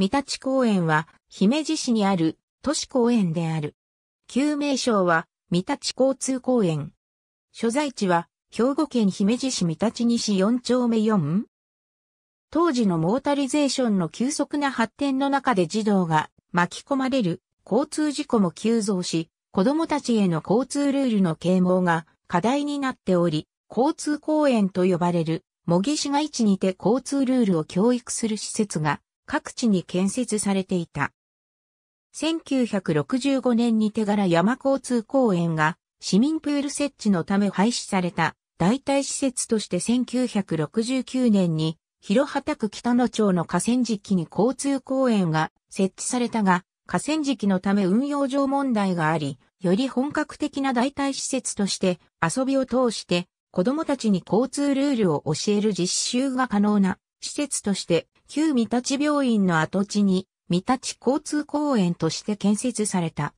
三立公園は、姫路市にある都市公園である。旧名称は、三立交通公園。所在地は、兵庫県姫路市三立西4丁目4。当時のモータリゼーションの急速な発展の中で児童が巻き込まれる交通事故も急増し、子供たちへの交通ルールの啓蒙が課題になっており、交通公園と呼ばれる模擬市街地にて交通ルールを教育する施設が各地に建設されていた。1965年に手柄山交通公園が市民プール設置のため廃止された代替施設として1969年に広畑区北野町の河川敷に交通公園が設置されたが河川敷のため運用上問題があり、より本格的な代替施設として遊びを通して子供たちに交通ルールを教える実習が可能な施設として旧三立病院の跡地に三立交通公園として建設された。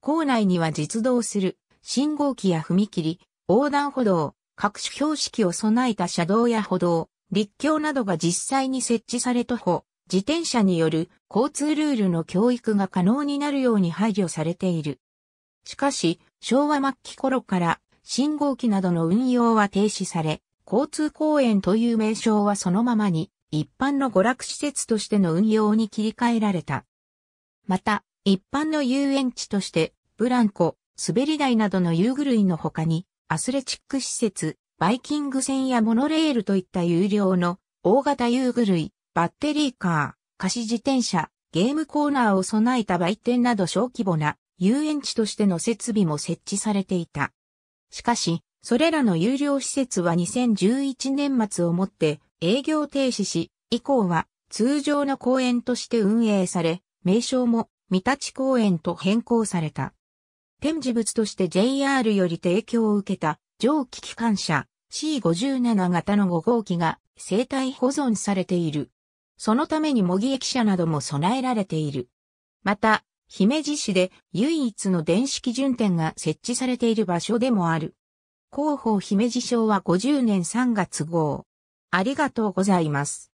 校内には実動する信号機や踏切、横断歩道、各種標識を備えた車道や歩道、立教などが実際に設置され徒歩、自転車による交通ルールの教育が可能になるように配慮されている。しかし、昭和末期頃から信号機などの運用は停止され、交通公園という名称はそのままに、一般の娯楽施設としての運用に切り替えられた。また、一般の遊園地として、ブランコ、滑り台などの遊具類の他に、アスレチック施設、バイキング船やモノレールといった有料の大型遊具類、バッテリーカー、貸し自転車、ゲームコーナーを備えた売店など小規模な遊園地としての設備も設置されていた。しかし、それらの有料施設は2011年末をもって営業停止し、以降は通常の公園として運営され、名称も三立公園と変更された。展示物として JR より提供を受けた蒸気機関車 C57 型の5号機が生態保存されている。そのために模擬駅舎なども備えられている。また、姫路市で唯一の電子基準点が設置されている場所でもある。広報姫路賞は50年3月号。ありがとうございます。